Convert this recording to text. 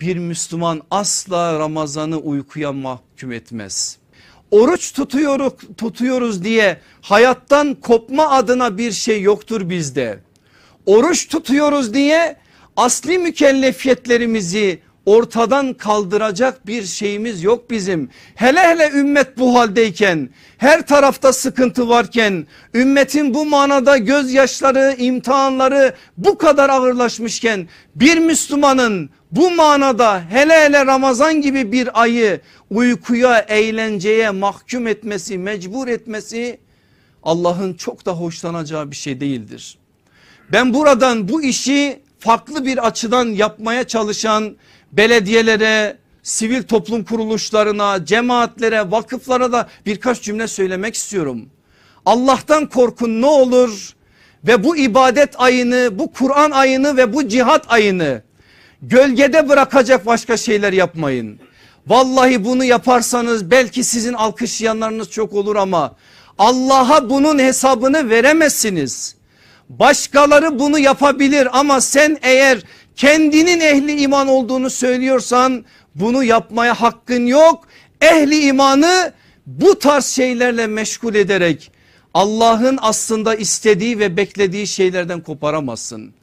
bir Müslüman asla Ramazan'ı uykuya mahkum etmez. Oruç tutuyoruz, tutuyoruz diye hayattan kopma adına bir şey yoktur bizde. Oruç tutuyoruz diye asli mükellefiyetlerimizi ortadan kaldıracak bir şeyimiz yok bizim. Hele hele ümmet bu haldeyken her tarafta sıkıntı varken ümmetin bu manada gözyaşları imtihanları bu kadar ağırlaşmışken bir Müslümanın bu manada hele hele Ramazan gibi bir ayı uykuya eğlenceye mahkum etmesi mecbur etmesi Allah'ın çok da hoşlanacağı bir şey değildir. Ben buradan bu işi farklı bir açıdan yapmaya çalışan belediyelere, sivil toplum kuruluşlarına, cemaatlere, vakıflara da birkaç cümle söylemek istiyorum. Allah'tan korkun ne olur ve bu ibadet ayını, bu Kur'an ayını ve bu cihat ayını gölgede bırakacak başka şeyler yapmayın. Vallahi bunu yaparsanız belki sizin alkışlayanlarınız çok olur ama Allah'a bunun hesabını veremezsiniz. Başkaları bunu yapabilir ama sen eğer kendinin ehli iman olduğunu söylüyorsan bunu yapmaya hakkın yok. Ehli imanı bu tarz şeylerle meşgul ederek Allah'ın aslında istediği ve beklediği şeylerden koparamazsın.